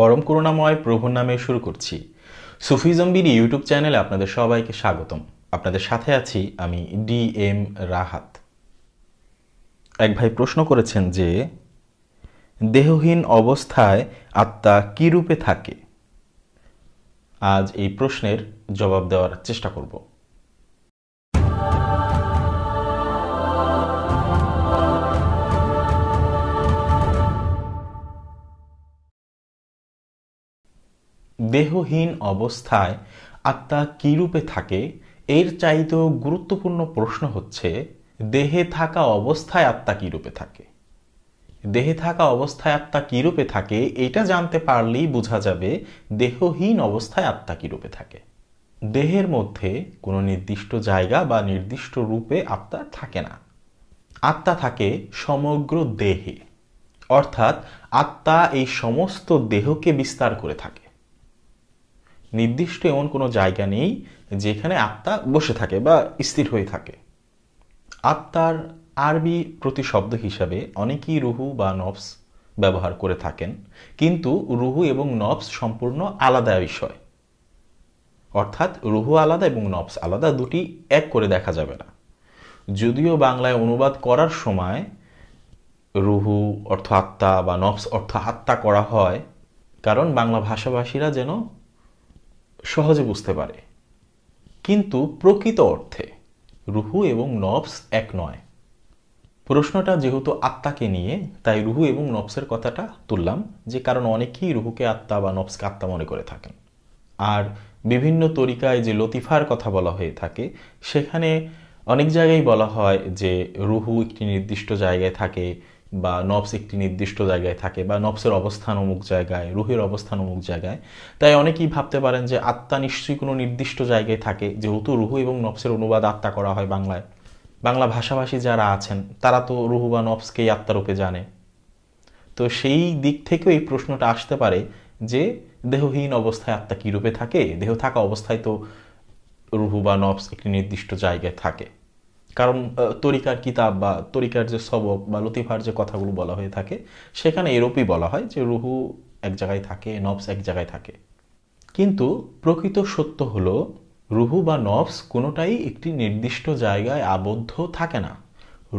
পরম করুণাময় প্রভুর নামে শুরু করছি সুফিজম্বির ইউটিউব চ্যানেলে আপনাদের সবাইকে স্বাগতম আপনাদের সাথে আছি আমি ডি এম রাহাত এক ভাই প্রশ্ন করেছেন যে দেহহীন অবস্থায় আত্মা কী রূপে থাকে আজ এই প্রশ্নের জবাব দেওয়ার চেষ্টা করবো দেহহীন অবস্থায় আত্মা কীরূপে থাকে এর চাইতেও গুরুত্বপূর্ণ প্রশ্ন হচ্ছে দেহে থাকা অবস্থায় আত্মা কীরূপে থাকে দেহে থাকা অবস্থায় আত্মা কীরূপে থাকে এটা জানতে পারলেই বোঝা যাবে দেহহীন অবস্থায় আত্মা কীরূপে থাকে দেহের মধ্যে কোনো নির্দিষ্ট জায়গা বা নির্দিষ্ট রূপে আত্মা থাকে না আত্মা থাকে সমগ্র দেহে অর্থাৎ আত্মা এই সমস্ত দেহকে বিস্তার করে থাকে নির্দিষ্ট এমন কোনো জায়গা নেই যেখানে আত্মা বসে থাকে বা স্থির হয়ে থাকে আত্মার আরবি প্রতিশব্দ হিসাবে অনেকেই রুহু বা নফস ব্যবহার করে থাকেন কিন্তু রুহু এবং নফস সম্পূর্ণ আলাদা বিষয় অর্থাৎ রুহু আলাদা এবং নফস আলাদা দুটি এক করে দেখা যাবে না যদিও বাংলায় অনুবাদ করার সময় রুহু অর্থ আত্মা বা নফস অর্থ আত্মা করা হয় কারণ বাংলা ভাষাভাষীরা যেন সহজে বুঝতে পারে কিন্তু প্রকৃত অর্থে রুহু এবং নবস এক নয় প্রশ্নটা যেহেতু আত্মাকে নিয়ে তাই রুহু এবং নবসের কথাটা তুললাম যে কারণ অনেকেই রুহুকে আত্মা বা নবসকে আত্মা মনে করে থাকেন আর বিভিন্ন তরিকায় যে লতিফার কথা বলা হয়ে থাকে সেখানে অনেক জায়গায় বলা হয় যে রুহু একটি নির্দিষ্ট জায়গায় থাকে বা নবস একটি নির্দিষ্ট জায়গায় থাকে বা নবসের অবস্থান অমুক জায়গায় রুহের অবস্থান অমুক জায়গায় তাই অনেকেই ভাবতে পারেন যে আত্মা নিশ্চয়ই কোনো নির্দিষ্ট জায়গায় থাকে যেহেতু রুহু এবং নবসের অনুবাদ আত্মা করা হয় বাংলায় বাংলা ভাষাভাষী যারা আছেন তারা তো রুহু বা নবসকেই আত্মারূপে জানে তো সেই দিক থেকেও এই প্রশ্নটা আসতে পারে যে দেহহীন অবস্থায় আত্মা কী রূপে থাকে দেহ থাকা অবস্থায় তো রুহু বা নবস একটি নির্দিষ্ট জায়গায় থাকে কারণ তরিকার কিতাব বা তরিকার যে সবক বা লতিফার যে কথাগুলো বলা হয়ে থাকে সেখানে এরূপই বলা হয় যে রুহু এক জায়গায় থাকে নবস এক জায়গায় থাকে কিন্তু প্রকৃত সত্য হলো রুহু বা নফস কোনোটাই একটি নির্দিষ্ট জায়গায় আবদ্ধ থাকে না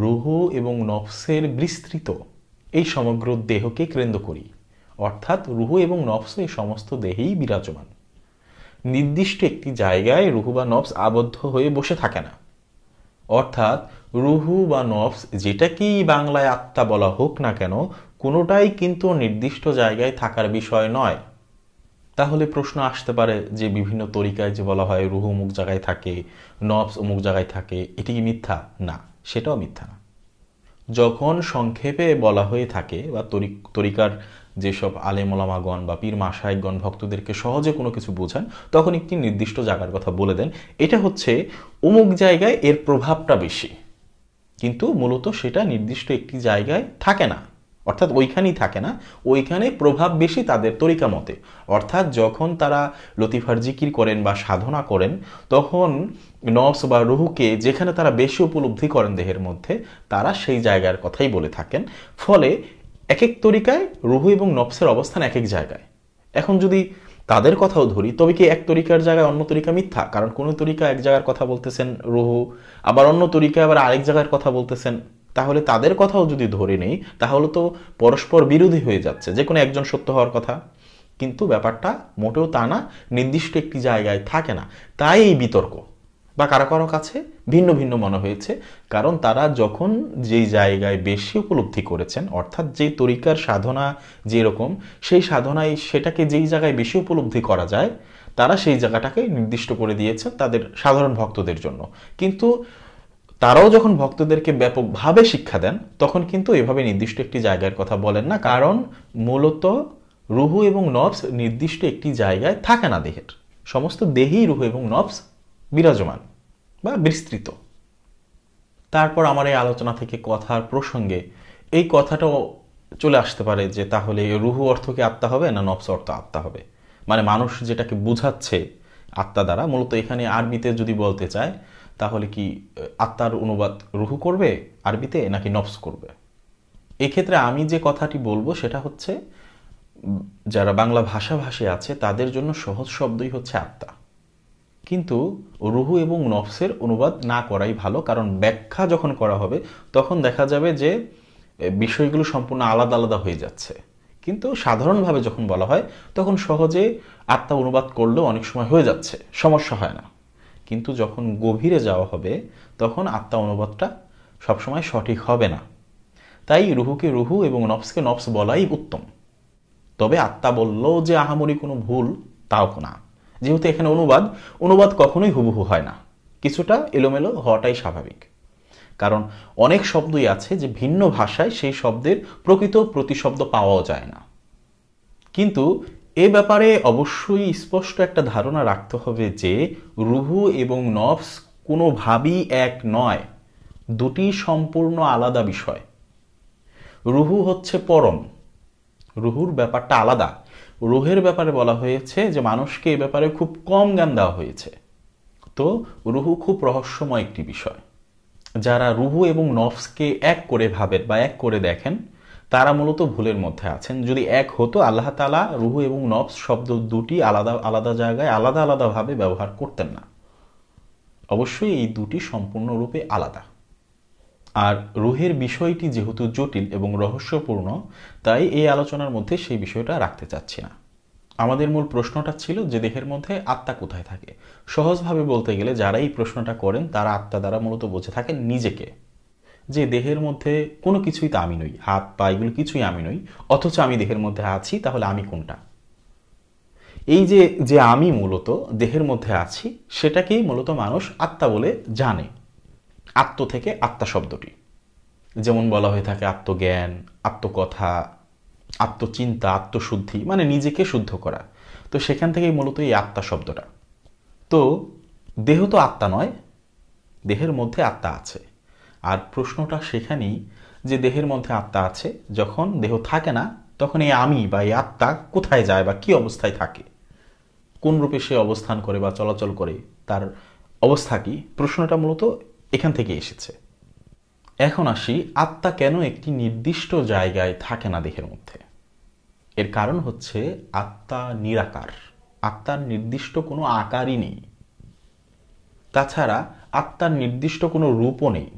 রুহু এবং নফসের বিস্তৃত এই সমগ্র দেহকে কেন্দ্র করি অর্থাৎ রুহু এবং নফস এই সমস্ত দেহেই বিরাজমান নির্দিষ্ট একটি জায়গায় রুহু বা নফস আবদ্ধ হয়ে বসে থাকে না অর্থাৎ রুহু বা নফস যেটাকেই বাংলায় আত্মা বলা হোক না কেন কোনোটাই কিন্তু নির্দিষ্ট জায়গায় থাকার বিষয় নয় তাহলে প্রশ্ন আসতে পারে যে বিভিন্ন তরিকায় যে বলা হয় রুহু অমুক জায়গায় থাকে নফস অমুক জায়গায় থাকে এটি কি মিথ্যা না সেটাও মিথ্যা না যখন সংক্ষেপে বলা হয়ে থাকে বা তরিকার যেসব আলেমলামাগণ বা পীর মাসায়গণ ভক্তদেরকে সহজে কোনো কিছু বোঝান তখন একটি নির্দিষ্ট জায়গার কথা বলে দেন এটা হচ্ছে অমুক জায়গায় এর প্রভাবটা বেশি কিন্তু মূলত সেটা নির্দিষ্ট একটি জায়গায় থাকে না অর্থাৎ ওইখানেই থাকে না ওইখানে প্রভাব বেশি তাদের তরিকা মতে অর্থাৎ যখন তারা লতিফার জিকির করেন বা সাধনা করেন তখন নবস বা রুহুকে যেখানে তারা বেশি উপলব্ধি করেন দেহের মধ্যে তারা সেই জায়গার কথাই বলে থাকেন ফলে এক এক তরিকায় রুহু এবং নফসের অবস্থান এক এক জায়গায় এখন যদি তাদের কথাও ধরি তবে কি এক তরিকার জায়গায় অন্য তরিকা মিথ্যা কারণ কোনো তরিকা এক জায়গার কথা বলতেছেন রুহু আবার অন্য তরিকায় আবার আরেক জায়গার কথা বলতেছেন তাহলে তাদের কথাও যদি ধরে নেই তাহলে তো পরস্পর বিরোধী হয়ে যাচ্ছে যে কোনো একজন সত্য হওয়ার কথা কিন্তু ব্যাপারটা মোটেও তা না নির্দিষ্ট একটি জায়গায় থাকে না তাই এই বিতর্ক বা কারো কারো কাছে ভিন্ন ভিন্ন মনে হয়েছে কারণ তারা যখন যেই জায়গায় বেশি উপলব্ধি করেছেন অর্থাৎ যে তরিকার সাধনা যেরকম সেই সাধনায় সেটাকে যেই জায়গায় বেশি উপলব্ধি করা যায় তারা সেই জায়গাটাকে নির্দিষ্ট করে দিয়েছেন তাদের সাধারণ ভক্তদের জন্য কিন্তু তারাও যখন ভক্তদেরকে ব্যাপকভাবে শিক্ষা দেন তখন কিন্তু এভাবে নির্দিষ্ট একটি জায়গার কথা বলেন না কারণ মূলত রুহু এবং নবস নির্দিষ্ট একটি জায়গায় থাকে না দেহের সমস্ত দেহেই রুহু এবং নবস বিরাজমান বা বিস্তৃত তারপর আমার এই আলোচনা থেকে কথার প্রসঙ্গে এই কথাটাও চলে আসতে পারে যে তাহলে রুহু অর্থকে আত্মা হবে না নবস অর্থ আত্মা হবে মানে মানুষ যেটাকে বুঝাচ্ছে আত্মা দ্বারা মূলত এখানে আরবিতে যদি বলতে চায় তাহলে কি আত্মার অনুবাদ রুহু করবে আরবিতে নাকি নবস করবে এক্ষেত্রে আমি যে কথাটি বলবো সেটা হচ্ছে যারা বাংলা ভাষাভাষী আছে তাদের জন্য সহজ শব্দই হচ্ছে আত্মা কিন্তু রুহু এবং নফসের অনুবাদ না করাই ভালো কারণ ব্যাখ্যা যখন করা হবে তখন দেখা যাবে যে বিষয়গুলো সম্পূর্ণ আলাদা আলাদা হয়ে যাচ্ছে কিন্তু সাধারণভাবে যখন বলা হয় তখন সহজে আত্মা অনুবাদ করলেও অনেক সময় হয়ে যাচ্ছে সমস্যা হয় না কিন্তু যখন গভীরে যাওয়া হবে তখন আত্মা অনুবাদটা সবসময় সঠিক হবে না তাই রুহুকে রুহু এবং নফসকে নফস বলাই উত্তম তবে আত্মা বলল যে আহামরি কোনো ভুল তাও না যেহেতু এখানে অনুবাদ অনুবাদ কখনোই হুবহু হয় না কিছুটা এলোমেলো হওয়াটাই স্বাভাবিক কারণ অনেক শব্দই আছে যে ভিন্ন ভাষায় সেই শব্দের প্রকৃত প্রতিশব্দ পাওয়াও যায় না কিন্তু এ ব্যাপারে অবশ্যই স্পষ্ট একটা ধারণা রাখতে হবে যে রুহু এবং নফস কোনোভাবেই এক নয় দুটি সম্পূর্ণ আলাদা বিষয় রুহু হচ্ছে পরম রুহুর ব্যাপারটা আলাদা রুহের ব্যাপারে বলা হয়েছে যে মানুষকে এই ব্যাপারে খুব কম জ্ঞান দেওয়া হয়েছে তো রুহু খুব রহস্যময় একটি বিষয় যারা রুহু এবং নফসকে এক করে ভাবেন বা এক করে দেখেন তারা মূলত ভুলের মধ্যে আছেন যদি এক হতো আল্লাহ তালা রুহু এবং নফস শব্দ দুটি আলাদা আলাদা জায়গায় আলাদা আলাদাভাবে ব্যবহার করতেন না অবশ্যই এই দুটি সম্পূর্ণরূপে আলাদা আর রুহের বিষয়টি যেহেতু জটিল এবং রহস্যপূর্ণ তাই এই আলোচনার মধ্যে সেই বিষয়টা রাখতে চাচ্ছি না আমাদের মূল প্রশ্নটা ছিল যে দেহের মধ্যে আত্মা কোথায় থাকে সহজভাবে বলতে গেলে যারা এই প্রশ্নটা করেন তারা আত্মা দ্বারা মূলত বোঝে থাকেন নিজেকে যে দেহের মধ্যে কোনো কিছুই তো আমি নই হাত পা এগুলো কিছুই আমি নই অথচ আমি দেহের মধ্যে আছি তাহলে আমি কোনটা এই যে যে আমি মূলত দেহের মধ্যে আছি সেটাকেই মূলত মানুষ আত্মা বলে জানে আত্ম থেকে আত্মা শব্দটি যেমন বলা হয়ে থাকে আত্মজ্ঞান আত্মকথা আত্মচিন্তা আত্মশুদ্ধি মানে নিজেকে শুদ্ধ করা তো সেখান থেকেই মূলত এই আত্মা শব্দটা তো দেহ তো আত্মা নয় দেহের মধ্যে আত্মা আছে আর প্রশ্নটা সেখানেই যে দেহের মধ্যে আত্মা আছে যখন দেহ থাকে না তখন এই আমি বা এই আত্মা কোথায় যায় বা কি অবস্থায় থাকে কোন রূপে সে অবস্থান করে বা চলাচল করে তার অবস্থা কি প্রশ্নটা মূলত এখান থেকে এসেছে এখন আসি আত্মা কেন একটি নির্দিষ্ট জায়গায় থাকে না দেহের মধ্যে এর কারণ হচ্ছে আত্মা নিরাকার আত্মার নির্দিষ্ট কোনো আকারই নেই তাছাড়া আত্মার নির্দিষ্ট কোনো রূপও নেই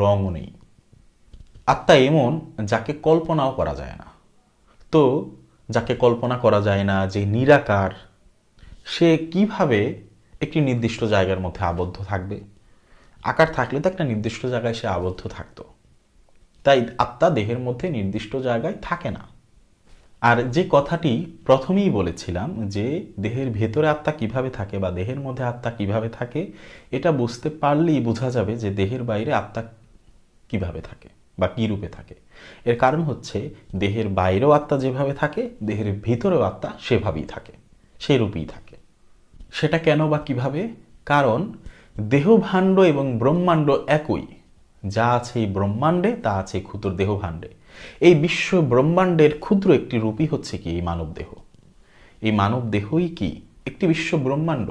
রঙও নেই আত্মা এমন যাকে কল্পনাও করা যায় না তো যাকে কল্পনা করা যায় না যে নিরাকার সে কিভাবে একটি নির্দিষ্ট জায়গার মধ্যে আবদ্ধ থাকবে আকার থাকলে তো একটা নির্দিষ্ট জায়গায় সে আবদ্ধ থাকতো তাই আত্মা দেহের মধ্যে নির্দিষ্ট জায়গায় থাকে না আর যে কথাটি প্রথমেই বলেছিলাম যে দেহের ভেতরে আত্মা কিভাবে থাকে বা দেহের মধ্যে আত্মা কিভাবে থাকে এটা বুঝতে পারলেই বোঝা যাবে যে দেহের বাইরে আত্মা কিভাবে থাকে বা কী রূপে থাকে এর কারণ হচ্ছে দেহের বাইরেও আত্মা যেভাবে থাকে দেহের ভেতরেও আত্মা সেভাবেই থাকে সেরূপেই রূপেই থাকে সেটা কেন বা কিভাবে কারণ দেহভাণ্ড এবং ব্রহ্মাণ্ড একই যা আছে এই ব্রহ্মাণ্ডে তা আছে ক্ষুদ্র দেহভাণ্ডে এই বিশ্ব ব্রহ্মাণ্ডের ক্ষুদ্র একটি রূপই হচ্ছে কি এই মানব দেহ এই মানব দেহই কি একটি বিশ্ব ব্রহ্মাণ্ড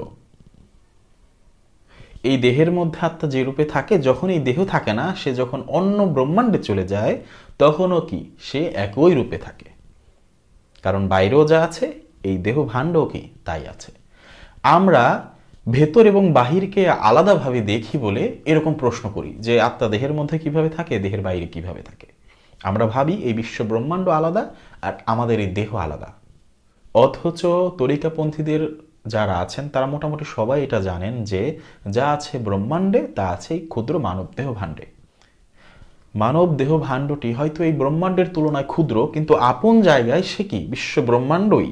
এই দেহের মধ্যে আত্মা যে রূপে থাকে যখন এই দেহ থাকে না সে যখন অন্য ব্রহ্মাণ্ডে চলে যায় তখনও কি সে একই রূপে থাকে কারণ বাইরেও যা আছে এই দেহ ভাণ্ডও কি তাই আছে আমরা ভেতর এবং বাহিরকে আলাদাভাবে দেখি বলে এরকম প্রশ্ন করি যে আত্মা দেহের মধ্যে কিভাবে থাকে দেহের বাইরে কিভাবে থাকে আমরা ভাবি এই বিশ্ব ব্রহ্মাণ্ড আলাদা আর আমাদের এই দেহ আলাদা অথচ তরিকাপন্থীদের যারা আছেন তারা মোটামুটি সবাই এটা জানেন যে যা আছে ব্রহ্মাণ্ডে তা আছে এই ক্ষুদ্র মানব দেহ ভাণ্ডে মানব দেহ ভাণ্ডটি হয়তো এই ব্রহ্মাণ্ডের তুলনায় ক্ষুদ্র কিন্তু আপন জায়গায় সে কি বিশ্ব ব্রহ্মাণ্ডই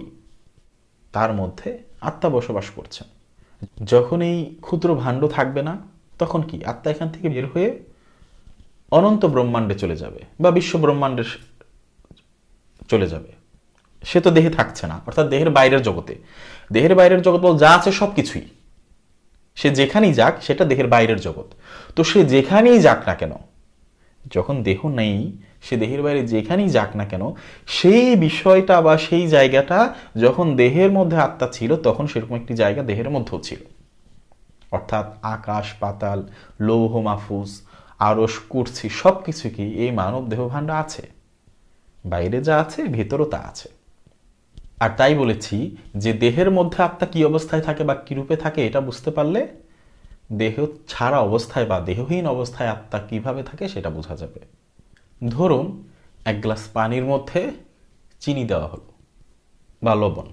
তার মধ্যে আত্মা বসবাস করছেন যখন এই ক্ষুদ্র ভাণ্ড থাকবে না তখন কি আত্মা এখান থেকে বের হয়ে অনন্ত ব্রহ্মাণ্ডে চলে যাবে বা বিশ্ব ব্রহ্মাণ্ডে চলে যাবে সে তো দেহে থাকছে না অর্থাৎ দেহের বাইরের জগতে দেহের বাইরের জগৎ বল যা আছে সব কিছুই সে যেখানেই যাক সেটা দেহের বাইরের জগৎ তো সে যেখানেই যাক না কেন যখন দেহ নেই সে দেহের বাইরে যেখানেই যাক না কেন সেই বিষয়টা বা সেই জায়গাটা যখন দেহের মধ্যে আত্মা ছিল তখন সেরকম একটি জায়গা দেহের মধ্যেও ছিল অর্থাৎ আকাশ পাতাল লৌহ মাহফুজ আরস কুর্সি সব কিছু কি এই মানব দেহভাণ্ড আছে বাইরে যা আছে ভেতরও তা আছে আর তাই বলেছি যে দেহের মধ্যে আত্মা কি অবস্থায় থাকে বা কীরূপে থাকে এটা বুঝতে পারলে দেহ ছাড়া অবস্থায় বা দেহহীন অবস্থায় আত্মা কিভাবে থাকে সেটা বোঝা যাবে ধরুন এক গ্লাস পানির মধ্যে চিনি দেওয়া হলো বা লবণ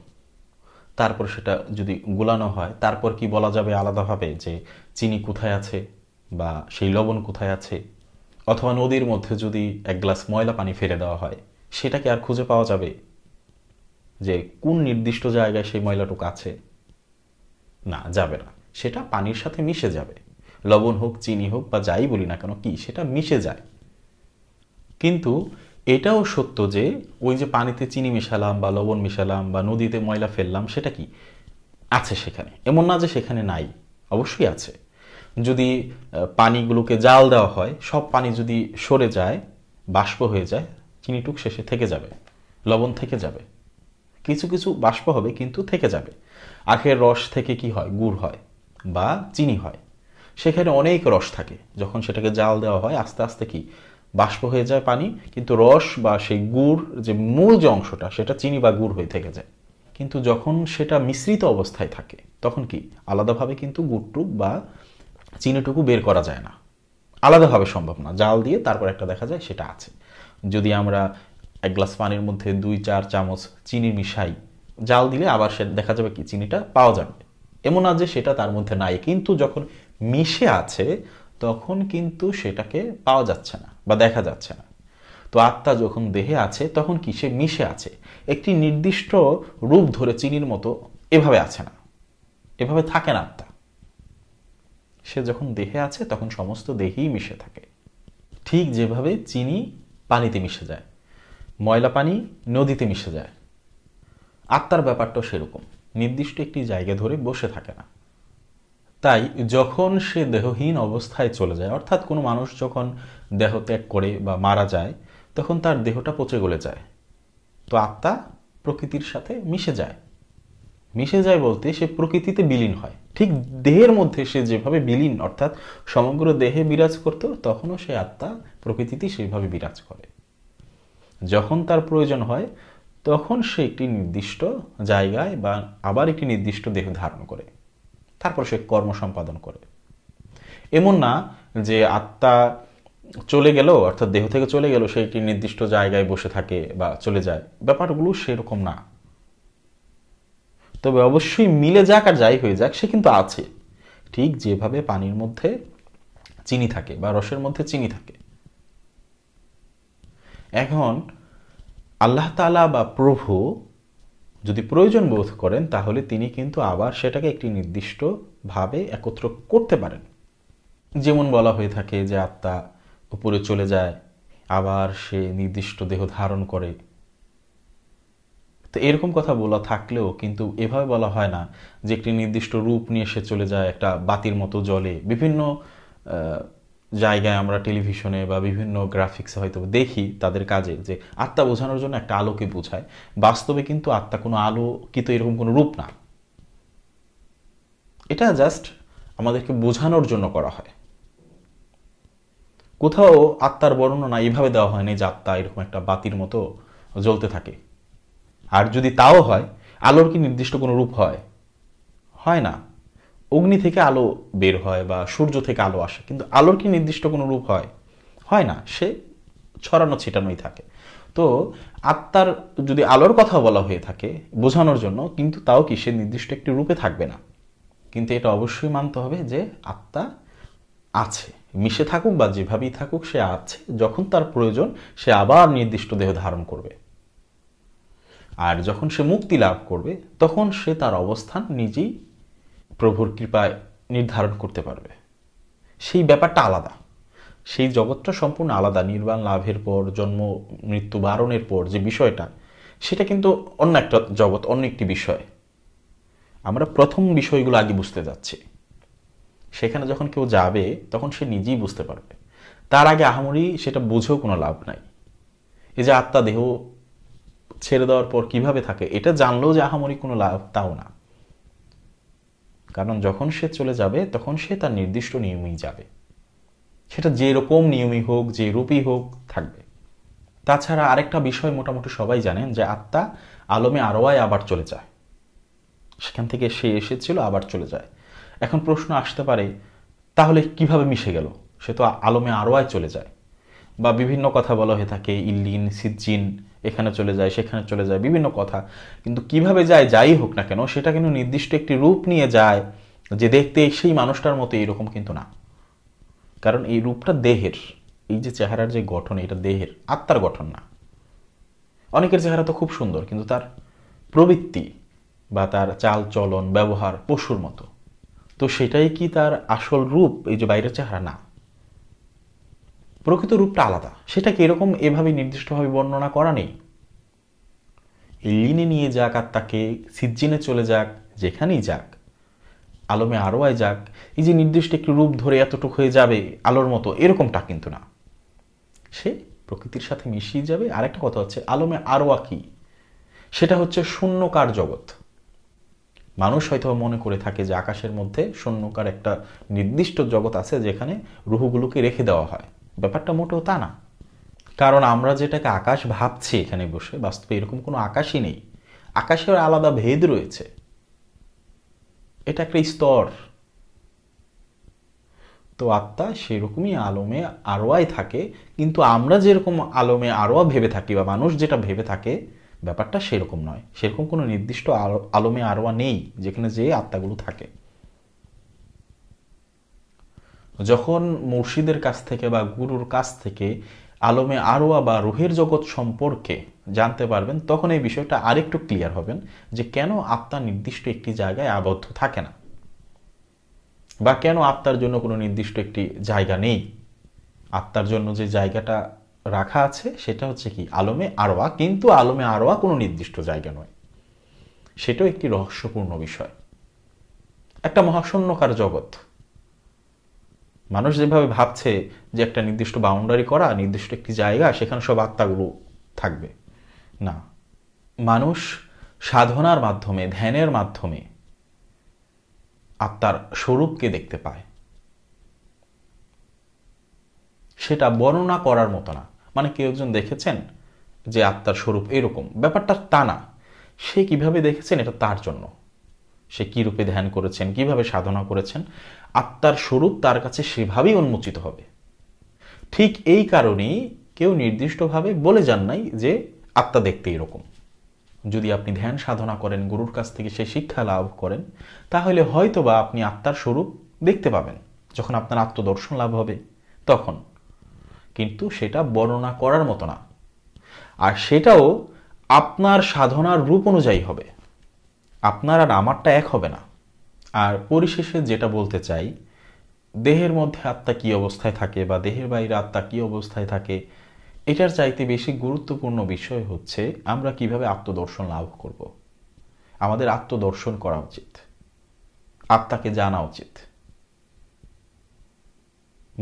তারপর সেটা যদি গোলানো হয় তারপর কি বলা যাবে আলাদাভাবে যে চিনি কোথায় আছে বা সেই লবণ কোথায় আছে অথবা নদীর মধ্যে যদি এক গ্লাস ময়লা পানি ফেলে দেওয়া হয় সেটাকে আর খুঁজে পাওয়া যাবে যে কোন নির্দিষ্ট জায়গায় সেই ময়লাটুক আছে না যাবে না সেটা পানির সাথে মিশে যাবে লবণ হোক চিনি হোক বা যাই বলি না কেন কি সেটা মিশে যায় কিন্তু এটাও সত্য যে ওই যে পানিতে চিনি মিশালাম বা লবণ মিশালাম বা নদীতে ময়লা ফেললাম সেটা কি আছে সেখানে এমন না যে সেখানে নাই অবশ্যই আছে যদি পানিগুলোকে জাল দেওয়া হয় সব পানি যদি সরে যায় বাষ্প হয়ে যায় চিনিটুক শেষে থেকে যাবে লবণ থেকে যাবে কিছু কিছু বাষ্প হবে কিন্তু থেকে যাবে আখের রস থেকে কি হয় গুড় হয় বা চিনি হয় সেখানে অনেক রস থাকে যখন সেটাকে জাল দেওয়া হয় আস্তে আস্তে কি বাষ্প হয়ে যায় পানি কিন্তু রস বা সেই গুড় যে মূল যে অংশটা সেটা চিনি বা গুড় হয়ে থেকে যায় কিন্তু যখন সেটা মিশ্রিত অবস্থায় থাকে তখন কি আলাদাভাবে কিন্তু গুড়টুক বা চিনিটুকু বের করা যায় না আলাদাভাবে সম্ভব না জাল দিয়ে তারপর একটা দেখা যায় সেটা আছে যদি আমরা এক গ্লাস পানির মধ্যে দুই চার চামচ চিনি মিশাই জাল দিলে আবার সে দেখা যাবে কি চিনিটা পাওয়া যাবে এমন আছে যে সেটা তার মধ্যে নাই কিন্তু যখন মিশে আছে তখন কিন্তু সেটাকে পাওয়া যাচ্ছে না বা দেখা যাচ্ছে না তো আত্মা যখন দেহে আছে তখন কি সে মিশে আছে একটি নির্দিষ্ট রূপ ধরে চিনির মতো এভাবে আছে না এভাবে থাকে না আত্মা সে যখন দেহে আছে তখন সমস্ত দেহেই মিশে থাকে ঠিক যেভাবে চিনি পানিতে মিশে যায় ময়লা পানি নদীতে মিশে যায় আত্মার ব্যাপারটাও সেরকম নির্দিষ্ট একটি জায়গা ধরে বসে থাকে না তাই যখন সে দেহহীন অবস্থায় চলে যায় অর্থাৎ কোনো মানুষ যখন দেহ ত্যাগ করে বা মারা যায় তখন তার দেহটা পচে গলে যায় তো আত্মা প্রকৃতির সাথে মিশে যায় মিশে যায় বলতে সে প্রকৃতিতে বিলীন হয় ঠিক দেহের মধ্যে সে যেভাবে বিলীন অর্থাৎ সমগ্র দেহে বিরাজ করত তখনও সে আত্মা প্রকৃতিতে সেইভাবে বিরাজ করে যখন তার প্রয়োজন হয় তখন সে একটি নির্দিষ্ট জায়গায় বা আবার একটি নির্দিষ্ট দেহ ধারণ করে তারপর সে কর্ম সম্পাদন করবে এমন না যে আত্মা চলে গেল অর্থাৎ দেহ থেকে চলে গেল সে একটি নির্দিষ্ট জায়গায় বসে থাকে বা চলে যায় ব্যাপারগুলো সেরকম না তবে অবশ্যই মিলে যাক আর যাই হয়ে যাক সে কিন্তু আছে ঠিক যেভাবে পানির মধ্যে চিনি থাকে বা রসের মধ্যে চিনি থাকে এখন আল্লাহ আল্লাহতালা বা প্রভু যদি প্রয়োজন বোধ করেন তাহলে তিনি কিন্তু আবার সেটাকে একটি নির্দিষ্টভাবে একত্র করতে পারেন যেমন বলা হয়ে থাকে যে আত্মা উপরে চলে যায় আবার সে নির্দিষ্ট দেহ ধারণ করে তো এরকম কথা বলা থাকলেও কিন্তু এভাবে বলা হয় না যে একটি নির্দিষ্ট রূপ নিয়ে সে চলে যায় একটা বাতির মতো জলে বিভিন্ন জায়গায় আমরা টেলিভিশনে বা বিভিন্ন গ্রাফিক্সে হয়তো দেখি তাদের কাজে যে আত্মা বোঝানোর জন্য একটা আলোকে বোঝায় বাস্তবে কিন্তু আত্মা কোনো আলোকিত এরকম কোনো রূপ না এটা জাস্ট আমাদেরকে বোঝানোর জন্য করা হয় কোথাও আত্মার বর্ণনা এইভাবে দেওয়া হয়নি যে আত্মা এরকম একটা বাতির মতো জ্বলতে থাকে আর যদি তাও হয় আলোর কি নির্দিষ্ট কোনো রূপ হয় হয় না অগ্নি থেকে আলো বের হয় বা সূর্য থেকে আলো আসে কিন্তু আলোর কি নির্দিষ্ট কোনো রূপ হয় হয় না সে ছড়ানো ছিটানোই থাকে তো আত্মার যদি আলোর কথা বলা হয়ে থাকে বোঝানোর জন্য কিন্তু তাও কি সে নির্দিষ্ট একটি রূপে থাকবে না কিন্তু এটা অবশ্যই মানতে হবে যে আত্মা আছে মিশে থাকুক বা যেভাবেই থাকুক সে আছে যখন তার প্রয়োজন সে আবার নির্দিষ্ট দেহ ধারণ করবে আর যখন সে মুক্তি লাভ করবে তখন সে তার অবস্থান নিজেই প্রভুর কৃপায় নির্ধারণ করতে পারবে সেই ব্যাপারটা আলাদা সেই জগৎটা সম্পূর্ণ আলাদা নির্বাণ লাভের পর জন্ম মৃত্যু বারণের পর যে বিষয়টা সেটা কিন্তু অন্য একটা জগৎ অন্য একটি বিষয় আমরা প্রথম বিষয়গুলো আগে বুঝতে যাচ্ছি সেখানে যখন কেউ যাবে তখন সে নিজেই বুঝতে পারবে তার আগে আহামরি সেটা বুঝেও কোনো লাভ নাই এই যে আত্মা দেহ ছেড়ে দেওয়ার পর কিভাবে থাকে এটা জানলেও যে আহামরি কোনো লাভ তাও না কারণ যখন সে চলে যাবে তখন সে তার নির্দিষ্ট নিয়মেই যাবে সেটা যে রকম নিয়মই হোক যে রূপই হোক থাকবে তাছাড়া আরেকটা বিষয় মোটামুটি সবাই জানেন যে আত্মা আলমে আরোয়ায় আবার চলে যায় সেখান থেকে সে এসেছিল আবার চলে যায় এখন প্রশ্ন আসতে পারে তাহলে কিভাবে মিশে গেল সে তো আলমে আরোয়ায় চলে যায় বা বিভিন্ন কথা বলা হয়ে থাকে ইল্লিন সিজ্জিন এখানে চলে যায় সেখানে চলে যায় বিভিন্ন কথা কিন্তু কিভাবে যায় যাই হোক না কেন সেটা কিন্তু নির্দিষ্ট একটি রূপ নিয়ে যায় যে দেখতে সেই মানুষটার মতো এরকম কিন্তু না কারণ এই রূপটা দেহের এই যে চেহারার যে গঠন এটা দেহের আত্মার গঠন না অনেকের চেহারা তো খুব সুন্দর কিন্তু তার প্রবৃত্তি বা তার চাল চলন ব্যবহার পশুর মতো তো সেটাই কি তার আসল রূপ এই যে বাইরের চেহারা না প্রকৃত রূপটা আলাদা সেটাকে এরকম এভাবে নির্দিষ্টভাবে বর্ণনা করা নেই লিনে নিয়ে যাক আর তাকে সিজ্জিনে চলে যাক যেখানেই যাক আলমে আরোয়ায় যাক এই যে নির্দিষ্ট একটি রূপ ধরে এতটুকু হয়ে যাবে আলোর মতো এরকমটা কিন্তু না সে প্রকৃতির সাথে মিশিয়ে যাবে আর একটা কথা হচ্ছে আলমে আরোয়া কি সেটা হচ্ছে শূন্যকার জগৎ মানুষ হয়তো মনে করে থাকে যে আকাশের মধ্যে শূন্যকার একটা নির্দিষ্ট জগৎ আছে যেখানে রুহুগুলোকে রেখে দেওয়া হয় ব্যাপারটা মোটেও তা না কারণ আমরা যেটাকে আকাশ ভাবছি এখানে বসে বাস্তবে এরকম কোনো আকাশই নেই আকাশের আলাদা ভেদ রয়েছে এটা একটা স্তর তো আত্মা সেরকমই আলমে আরোয়াই থাকে কিন্তু আমরা যেরকম আলমে আরোয়া ভেবে থাকি বা মানুষ যেটা ভেবে থাকে ব্যাপারটা সেরকম নয় সেরকম কোনো নির্দিষ্ট আলমে আরোয়া নেই যেখানে যে আত্মাগুলো থাকে যখন মুর্শিদের কাছ থেকে বা গুরুর কাছ থেকে আলমে আরোয়া বা রুহের জগৎ সম্পর্কে জানতে পারবেন তখন এই বিষয়টা আরেকটু ক্লিয়ার হবেন যে কেন আত্মা নির্দিষ্ট একটি জায়গায় আবদ্ধ থাকে না বা কেন আত্মার জন্য কোনো নির্দিষ্ট একটি জায়গা নেই আত্মার জন্য যে জায়গাটা রাখা আছে সেটা হচ্ছে কি আলমে আরোয়া কিন্তু আলমে আরোয়া কোনো নির্দিষ্ট জায়গা নয় সেটাও একটি রহস্যপূর্ণ বিষয় একটা মহাশূন্যকার জগৎ মানুষ যেভাবে ভাবছে যে একটা নির্দিষ্ট বাউন্ডারি করা নির্দিষ্ট একটি জায়গা সেখানে সব আত্মাগুলো থাকবে না মানুষ সাধনার মাধ্যমে ধ্যানের মাধ্যমে আত্মার স্বরূপকে দেখতে পায় সেটা বর্ণনা করার মতো না মানে কেউ একজন দেখেছেন যে আত্মার স্বরূপ এরকম ব্যাপারটা তা না সে কিভাবে দেখেছেন এটা তার জন্য সে কী রূপে ধ্যান করেছেন কিভাবে সাধনা করেছেন আত্মার স্বরূপ তার কাছে সেভাবেই উন্মোচিত হবে ঠিক এই কারণেই কেউ নির্দিষ্টভাবে বলে যান নাই যে আত্মা দেখতে এরকম যদি আপনি ধ্যান সাধনা করেন গুরুর কাছ থেকে সেই শিক্ষা লাভ করেন তাহলে হয়তোবা আপনি আত্মার স্বরূপ দেখতে পাবেন যখন আপনার আত্মদর্শন লাভ হবে তখন কিন্তু সেটা বর্ণনা করার মতো না আর সেটাও আপনার সাধনার রূপ অনুযায়ী হবে আপনার আর আমারটা এক হবে না আর পরিশেষে যেটা বলতে চাই দেহের মধ্যে আত্মা কী অবস্থায় থাকে বা দেহের বাইরে আত্মা কী অবস্থায় থাকে এটার চাইতে বেশি গুরুত্বপূর্ণ বিষয় হচ্ছে আমরা কিভাবে আত্মদর্শন লাভ করব। আমাদের আত্মদর্শন করা উচিত আত্মাকে জানা উচিত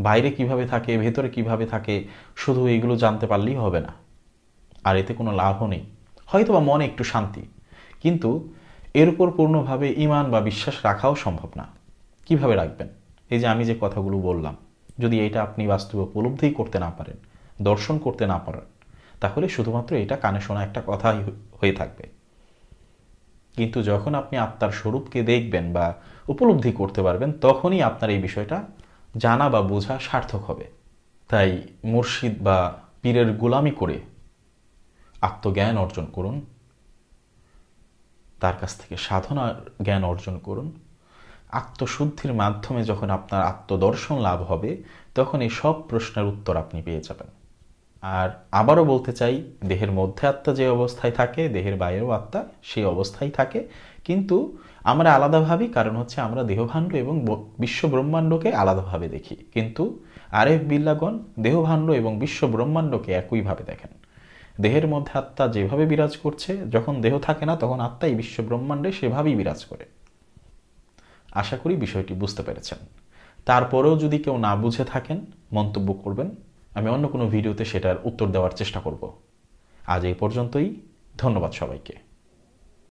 বাইরে কিভাবে থাকে ভেতরে কিভাবে থাকে শুধু এগুলো জানতে পারলেই হবে না আর এতে কোনো লাভও নেই হয়তো বা মনে একটু শান্তি কিন্তু এর উপর পূর্ণভাবে ইমান বা বিশ্বাস রাখাও সম্ভব না কিভাবে রাখবেন এই যে আমি যে কথাগুলো বললাম যদি এটা আপনি বাস্তবে উপলব্ধি করতে না পারেন দর্শন করতে না পারেন তাহলে শুধুমাত্র এটা কানে শোনা একটা কথাই হয়ে থাকবে কিন্তু যখন আপনি আত্মার স্বরূপকে দেখবেন বা উপলব্ধি করতে পারবেন তখনই আপনার এই বিষয়টা জানা বা বোঝা সার্থক হবে তাই মুর্শিদ বা পীরের গোলামি করে আত্মজ্ঞান অর্জন করুন তার কাছ থেকে সাধনা জ্ঞান অর্জন করুন আত্মশুদ্ধির মাধ্যমে যখন আপনার আত্মদর্শন লাভ হবে তখন এই সব প্রশ্নের উত্তর আপনি পেয়ে যাবেন আর আবারও বলতে চাই দেহের মধ্যে আত্মা যে অবস্থায় থাকে দেহের বাইরেও আত্মা সেই অবস্থায় থাকে কিন্তু আমরা আলাদা ভাবি কারণ হচ্ছে আমরা দেহভাণ্ড এবং বিশ্ব ব্রহ্মাণ্ডকে আলাদাভাবে দেখি কিন্তু আরেফ বিল্লাগণ দেহভাণ্ড এবং বিশ্ব ব্রহ্মাণ্ডকে একইভাবে দেখেন দেহের মধ্যে আত্মা যেভাবে বিরাজ করছে যখন দেহ থাকে না তখন আত্মাই বিশ্ব ব্রহ্মাণ্ডে সেভাবেই বিরাজ করে আশা করি বিষয়টি বুঝতে পেরেছেন তারপরেও যদি কেউ না বুঝে থাকেন মন্তব্য করবেন আমি অন্য কোনো ভিডিওতে সেটার উত্তর দেওয়ার চেষ্টা করব আজ এই পর্যন্তই ধন্যবাদ সবাইকে